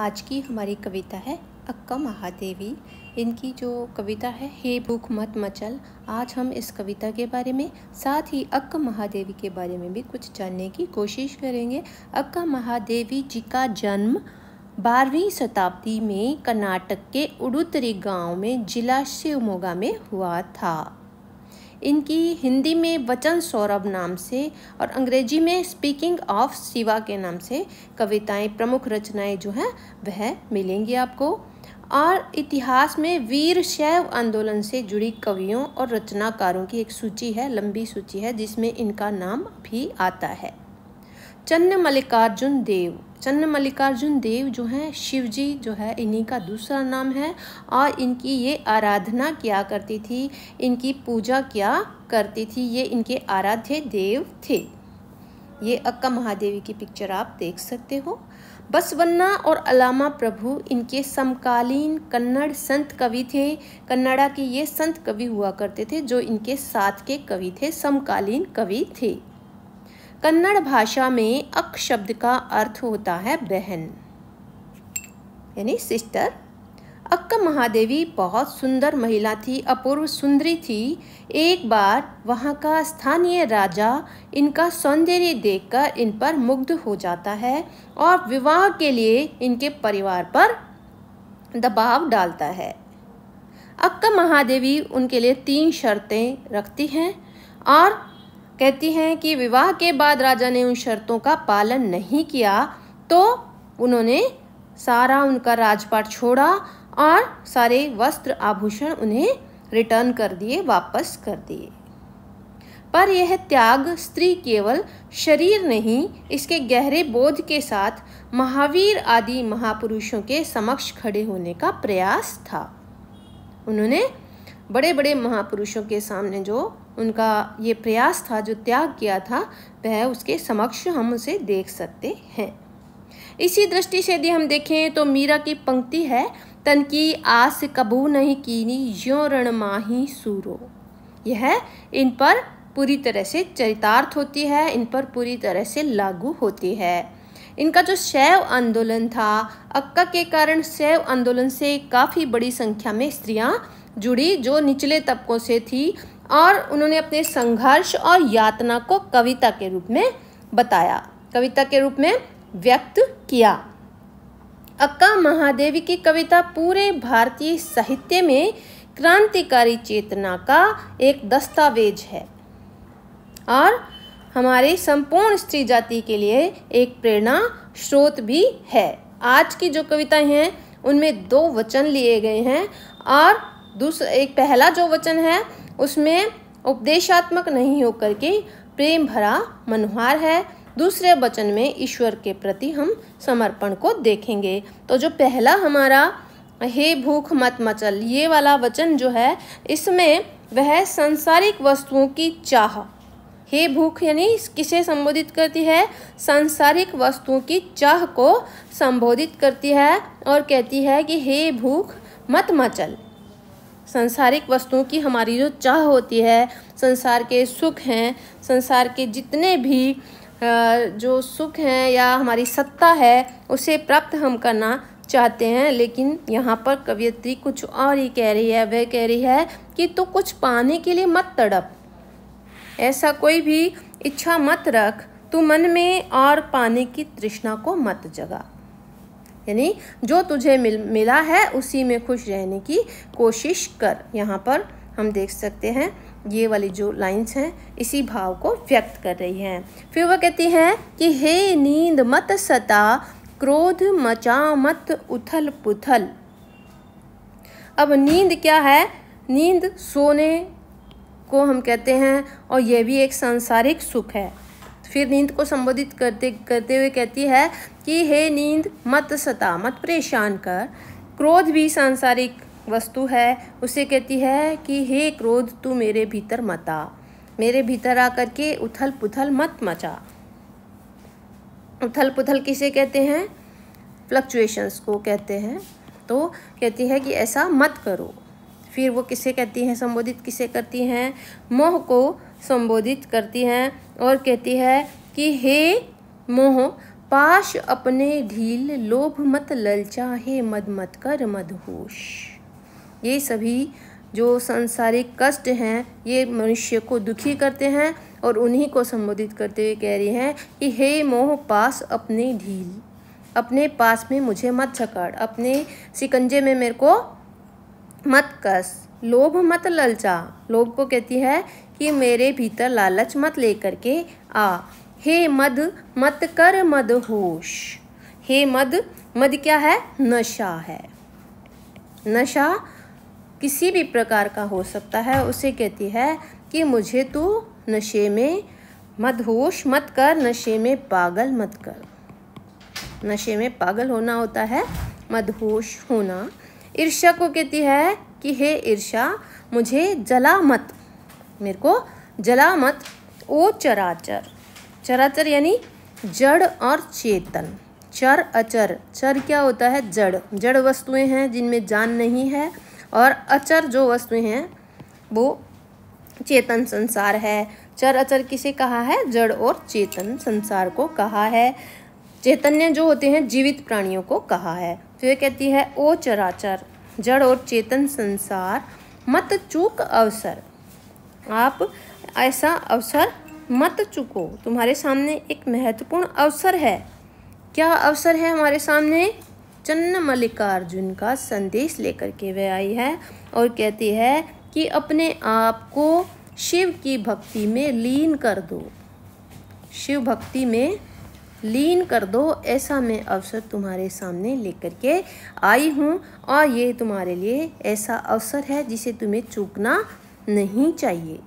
आज की हमारी कविता है अक्का महादेवी इनकी जो कविता है हे भूख मत मचल आज हम इस कविता के बारे में साथ ही अक्का महादेवी के बारे में भी कुछ जानने की कोशिश करेंगे अक्का महादेवी जी का जन्म बारहवीं शताब्दी में कर्नाटक के उड़ुतरी गांव में जिला शिवमोगा में हुआ था इनकी हिंदी में वचन सौरभ नाम से और अंग्रेजी में स्पीकिंग ऑफ शिवा के नाम से कविताएं प्रमुख रचनाएं जो हैं वह मिलेंगी आपको और इतिहास में वीर शैव आंदोलन से जुड़ी कवियों और रचनाकारों की एक सूची है लंबी सूची है जिसमें इनका नाम भी आता है चन्न मल्लिकार्जुन देव चन्न मल्लिकार्जुन देव जो हैं शिव जी जो है इन्हीं का दूसरा नाम है और इनकी ये आराधना किया करती थी इनकी पूजा किया करती थी ये इनके आराध्य देव थे ये अक्का महादेवी की पिक्चर आप देख सकते हो बसवन्ना और अलामा प्रभु इनके समकालीन कन्नड़ संत कवि थे कन्नड़ा के ये संत कवि हुआ करते थे जो इनके साथ के कवि थे समकालीन कवि थे कन्नड़ भाषा में अक शब्द का अर्थ होता है बहन यानी सिस्टर अक्क महादेवी बहुत सुंदर महिला थी अपूर्व सुंदरी थी एक बार वहाँ का स्थानीय राजा इनका सौंदर्य देखकर इन पर मुग्ध हो जाता है और विवाह के लिए इनके परिवार पर दबाव डालता है अक्का महादेवी उनके लिए तीन शर्तें रखती हैं और कहती हैं कि विवाह के बाद राजा ने उन शर्तों का पालन नहीं किया तो उन्होंने सारा उनका राजपाट छोड़ा और सारे वस्त्र आभूषण उन्हें रिटर्न कर दिए वापस कर दिए पर यह त्याग स्त्री केवल शरीर नहीं इसके गहरे बोध के साथ महावीर आदि महापुरुषों के समक्ष खड़े होने का प्रयास था उन्होंने बड़े बड़े महापुरुषों के सामने जो उनका ये प्रयास था जो त्याग किया था वह उसके समक्ष हम उसे देख सकते हैं इसी दृष्टि से यदि हम देखें तो मीरा की पंक्ति है तन की आस कबू नहीं कीनी यो रण माही सूरो यह इन पर पूरी तरह से चरितार्थ होती है इन पर पूरी तरह से लागू होती है इनका जो शैव आंदोलन था अक्का के कारण शैव आंदोलन से काफ़ी बड़ी संख्या में स्त्रियां जुड़ी जो निचले तबकों से थी और उन्होंने अपने संघर्ष और यातना को कविता के रूप में बताया कविता के रूप में व्यक्त किया अक्का महादेवी की कविता पूरे भारतीय साहित्य में क्रांतिकारी चेतना का एक दस्तावेज है और हमारे संपूर्ण स्त्री जाति के लिए एक प्रेरणा स्रोत भी है आज की जो कविताएं हैं उनमें दो वचन लिए गए हैं और दूसरा एक पहला जो वचन है उसमें उपदेशात्मक नहीं होकर के प्रेम भरा मनोहार है दूसरे वचन में ईश्वर के प्रति हम समर्पण को देखेंगे तो जो पहला हमारा हे भूख मत मचल ये वाला वचन जो है इसमें वह सांसारिक वस्तुओं की चाह हे भूख यानी किसे संबोधित करती है सांसारिक वस्तुओं की चाह को संबोधित करती है और कहती है कि हे भूख मत मचल संसारिक वस्तुओं की हमारी जो चाह होती है संसार के सुख हैं संसार के जितने भी जो सुख हैं या हमारी सत्ता है उसे प्राप्त हम करना चाहते हैं लेकिन यहाँ पर कवियत्री कुछ और ही कह रही है वह कह रही है कि तो कुछ पाने के लिए मत तड़प ऐसा कोई भी इच्छा मत रख तू मन में और पाने की तृष्णा को मत जगा यानी जो तुझे मिल मिला है उसी में खुश रहने की कोशिश कर यहाँ पर हम देख सकते हैं ये वाली जो लाइंस हैं इसी भाव को व्यक्त कर रही हैं फिर वह कहती हैं कि हे नींद मत सता क्रोध मचा मत उथल पुथल अब नींद क्या है नींद सोने को हम कहते हैं और यह भी एक सांसारिक सुख है फिर नींद को संबोधित करते करते हुए कहती है कि हे नींद मत सता मत परेशान कर क्रोध भी सांसारिक वस्तु है उसे कहती है कि हे क्रोध तू मेरे भीतर मता मेरे भीतर आकर के उथल पुथल मत मचा उथल पुथल किसे कहते हैं फ्लक्चुएशंस को कहते हैं तो कहती है कि ऐसा मत करो फिर वो किसे कहती हैं संबोधित किसे करती हैं मोह को संबोधित करती हैं और कहती है कि हे मोह पाश अपने ढील लोभ मत ललचा हे मद मत कर मदहोश ये सभी जो सांसारिक कष्ट हैं ये मनुष्य को दुखी करते हैं और उन्हीं को संबोधित करते हुए कह रही हैं कि हे मोह पास अपने ढील अपने पास में मुझे मत छकाड़ अपने सिकंजे में मेरे को मत कस लोभ मत ललचा लोभ को कहती है कि मेरे भीतर लालच मत लेकर के आ हे मद मत कर मद होश हे मद मद क्या है नशा है नशा किसी भी प्रकार का हो सकता है उसे कहती है कि मुझे तो नशे में होश मत कर नशे में पागल मत कर नशे में पागल होना होता है मदहोश होना ईर्ष्या को कहती है कि हे ईर्ष्या मुझे जला मत मेरे को जला मत ओ चराचर चराचर यानी जड़ और चेतन चर अचर चर क्या होता है जड़ जड़ वस्तुएं हैं जिनमें जान नहीं है और अचर जो वस्तुएं हैं वो चेतन संसार है चर अचर किसे कहा है जड़ और चेतन संसार को कहा है चैतन्य जो होते हैं जीवित प्राणियों को कहा है तो ये कहती है ओ चराचर जड़ और चेतन संसार मत चूक अवसर आप ऐसा अवसर मत चुको तुम्हारे सामने एक महत्वपूर्ण अवसर है क्या अवसर है हमारे सामने चन्न मल्लिकार्जुन का संदेश लेकर के वह आई है और कहती है कि अपने आप को शिव की भक्ति में लीन कर दो शिव भक्ति में लीन कर दो ऐसा मैं अवसर तुम्हारे सामने लेकर के आई हूँ और ये तुम्हारे लिए ऐसा अवसर है जिसे तुम्हें चूकना नहीं चाहिए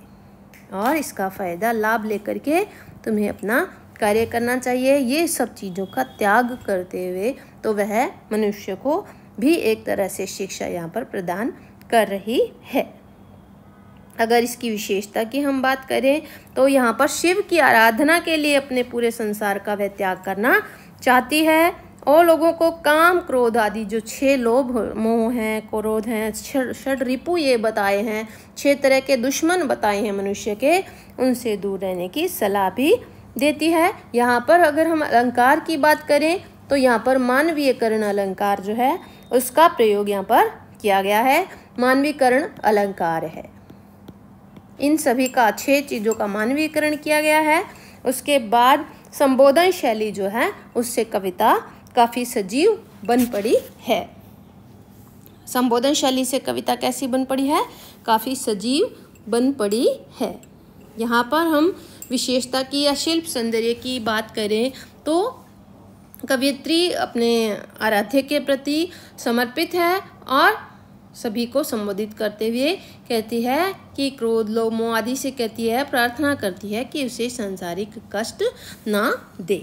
और इसका फ़ायदा लाभ लेकर के तुम्हें अपना कार्य करना चाहिए ये सब चीज़ों का त्याग करते हुए तो वह मनुष्य को भी एक तरह से शिक्षा यहाँ पर प्रदान कर रही है अगर इसकी विशेषता की हम बात करें तो यहाँ पर शिव की आराधना के लिए अपने पूरे संसार का वह त्याग करना चाहती है और लोगों को काम क्रोध आदि जो छह लोभ मोह हैं क्रोध हैं षड रिपु ये बताए हैं छह तरह के दुश्मन बताए हैं मनुष्य के उनसे दूर रहने की सलाह भी देती है यहाँ पर अगर हम अलंकार की बात करें तो यहाँ पर मानवीयकरण अलंकार जो है उसका प्रयोग यहाँ पर किया गया है मानवीकरण अलंकार है इन सभी का छह चीज़ों का मानवीकरण किया गया है उसके बाद संबोधन शैली जो है उससे कविता काफ़ी सजीव बन पड़ी है संबोधन शैली से कविता कैसी बन पड़ी है काफ़ी सजीव बन पड़ी है यहाँ पर हम विशेषता की या शिल्प सौंदर्य की बात करें तो कवियत्री अपने आराध्य के प्रति समर्पित है और सभी को संबोधित करते हुए कहती है कि क्रोध लो मो आदि से कहती है प्रार्थना करती है कि उसे संसारिक कष्ट ना दे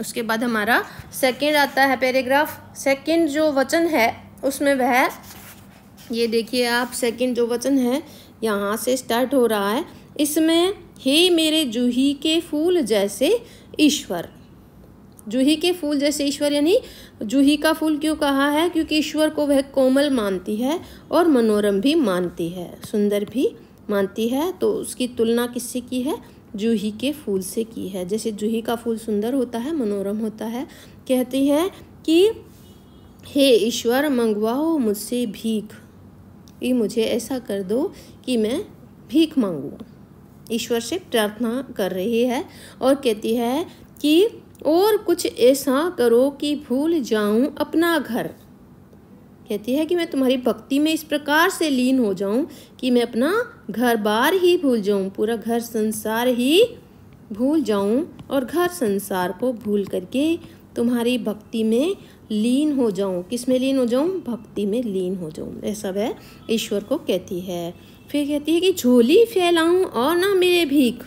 उसके बाद हमारा सेकंड आता है पैराग्राफ सेकंड जो वचन है उसमें वह ये देखिए आप सेकंड जो वचन है यहाँ से स्टार्ट हो रहा है इसमें हे मेरे जूही के फूल जैसे ईश्वर जूही के फूल जैसे ईश्वर यानी जूही का फूल क्यों कहा है क्योंकि ईश्वर को वह कोमल मानती है और मनोरम भी मानती है सुंदर भी मानती है तो उसकी तुलना किससे की है जूही के फूल से की है जैसे जूही का फूल सुंदर होता है मनोरम होता है कहती है कि हे ईश्वर मंगवाओ मुझसे भीख ये मुझे ऐसा कर दो कि मैं भीख मांगू ईश्वर से प्रार्थना कर रही है और कहती है कि और कुछ ऐसा करो कि भूल जाऊं अपना घर कहती है कि मैं तुम्हारी भक्ति में इस प्रकार से लीन हो जाऊं कि मैं अपना घर बार ही भूल जाऊं पूरा घर संसार ही भूल जाऊं और घर संसार को भूल करके तुम्हारी भक्ति में लीन हो जाऊं किस में लीन हो जाऊं भक्ति में लीन हो जाऊं ऐसा वह ईश्वर को कहती है फिर कहती है कि झोली फैलाऊं और ना मिले भीख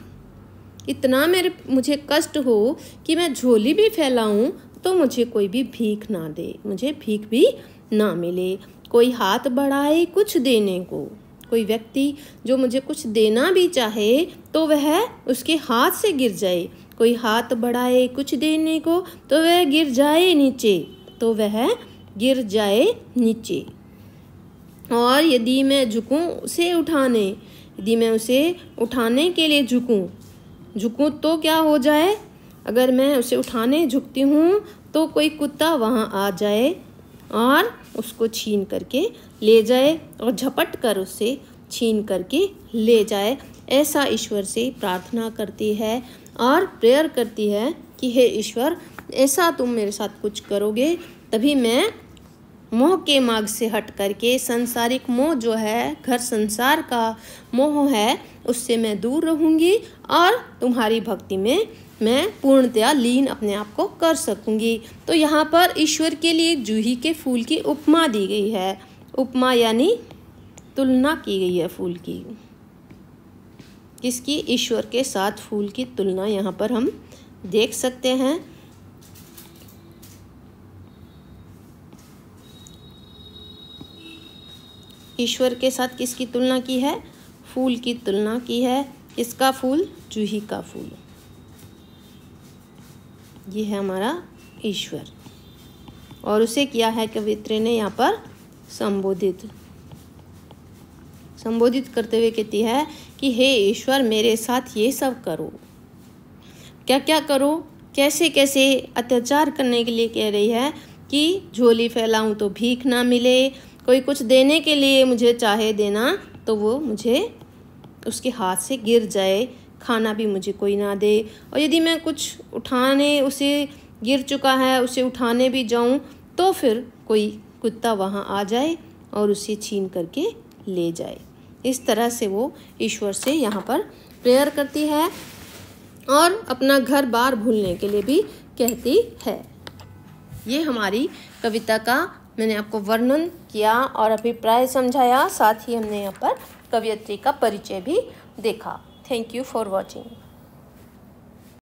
इतना मेरे मुझे कष्ट हो कि मैं झोली भी फैलाऊं तो मुझे कोई भी भीख ना दे मुझे भीख भी ना मिले कोई हाथ बढ़ाए कुछ देने को कोई व्यक्ति जो मुझे कुछ देना भी चाहे तो वह उसके हाथ से गिर जाए कोई हाथ बढ़ाए कुछ देने को तो वह गिर जाए नीचे तो वह गिर जाए नीचे और यदि मैं झुकूं उसे उठाने यदि मैं उसे उठाने के लिए झुकूं झुकूँ तो क्या हो जाए अगर मैं उसे उठाने झुकती हूँ तो कोई कुत्ता वहाँ आ जाए और उसको छीन करके ले जाए और झपट कर उसे छीन करके ले जाए ऐसा ईश्वर से प्रार्थना करती है और प्रेयर करती है कि हे ईश्वर ऐसा तुम मेरे साथ कुछ करोगे तभी मैं मोह के मार्ग से हट करके संसारिक मोह जो है घर संसार का मोह है उससे मैं दूर रहूँगी और तुम्हारी भक्ति में मैं पूर्णतया लीन अपने आप को कर सकूँगी तो यहाँ पर ईश्वर के लिए जूही के फूल की उपमा दी गई है उपमा यानी तुलना की गई है फूल की किसकी ईश्वर के साथ फूल की तुलना यहाँ पर हम देख सकते हैं ईश्वर के साथ किसकी तुलना की है फूल की तुलना की है इसका फूल जूही का फूल ये है हमारा ईश्वर और उसे किया है कवित्री ने यहाँ पर संबोधित संबोधित करते हुए कहती है कि हे ईश्वर मेरे साथ ये सब करो क्या क्या करो कैसे कैसे अत्याचार करने के लिए कह रही है कि झोली फैलाऊं तो भीख ना मिले कोई कुछ देने के लिए मुझे चाहे देना तो वो मुझे उसके हाथ से गिर जाए खाना भी मुझे कोई ना दे और यदि मैं कुछ उठाने उसे गिर चुका है उसे उठाने भी जाऊं तो फिर कोई कुत्ता वहां आ जाए और उसे छीन करके ले जाए इस तरह से वो ईश्वर से यहाँ पर प्रेयर करती है और अपना घर बार भूलने के लिए भी कहती है ये हमारी कविता का मैंने आपको वर्णन किया और अभिप्राय समझाया साथ ही हमने यहाँ पर कवयित्री का परिचय भी देखा थैंक यू फॉर वॉचिंग